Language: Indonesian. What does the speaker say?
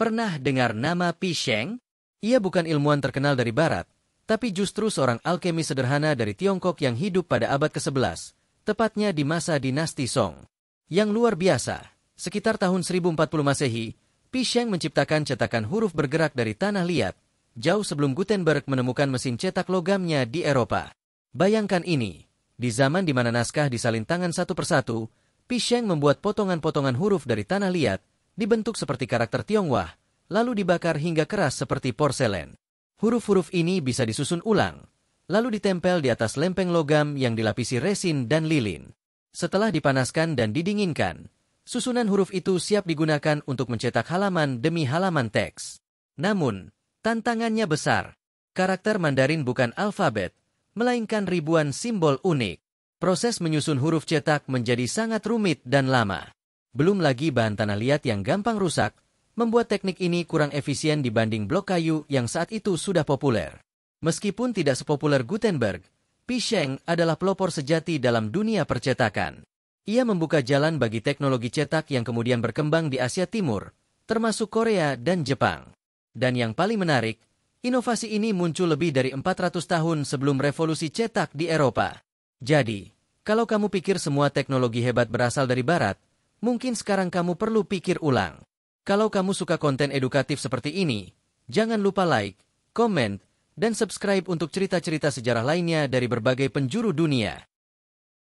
Pernah dengar nama Pi Sheng? Ia bukan ilmuwan terkenal dari Barat, tapi justru seorang alkemis sederhana dari Tiongkok yang hidup pada abad ke-11, tepatnya di masa dinasti Song. Yang luar biasa, sekitar tahun 1040 Masehi, Pi Sheng menciptakan cetakan huruf bergerak dari tanah liat, jauh sebelum Gutenberg menemukan mesin cetak logamnya di Eropa. Bayangkan ini, di zaman di mana naskah disalin tangan satu persatu, Pi Sheng membuat potongan-potongan huruf dari tanah liat, dibentuk seperti karakter Tionghoa, lalu dibakar hingga keras seperti porselen. Huruf-huruf ini bisa disusun ulang, lalu ditempel di atas lempeng logam yang dilapisi resin dan lilin. Setelah dipanaskan dan didinginkan, susunan huruf itu siap digunakan untuk mencetak halaman demi halaman teks. Namun, tantangannya besar. Karakter Mandarin bukan alfabet, melainkan ribuan simbol unik. Proses menyusun huruf cetak menjadi sangat rumit dan lama. Belum lagi bahan tanah liat yang gampang rusak, membuat teknik ini kurang efisien dibanding blok kayu yang saat itu sudah populer. Meskipun tidak sepopuler Gutenberg, Pisheng adalah pelopor sejati dalam dunia percetakan. Ia membuka jalan bagi teknologi cetak yang kemudian berkembang di Asia Timur, termasuk Korea dan Jepang. Dan yang paling menarik, inovasi ini muncul lebih dari 400 tahun sebelum revolusi cetak di Eropa. Jadi, kalau kamu pikir semua teknologi hebat berasal dari Barat, mungkin sekarang kamu perlu pikir ulang. Kalau kamu suka konten edukatif seperti ini, jangan lupa like, comment, dan subscribe untuk cerita-cerita sejarah lainnya dari berbagai penjuru dunia.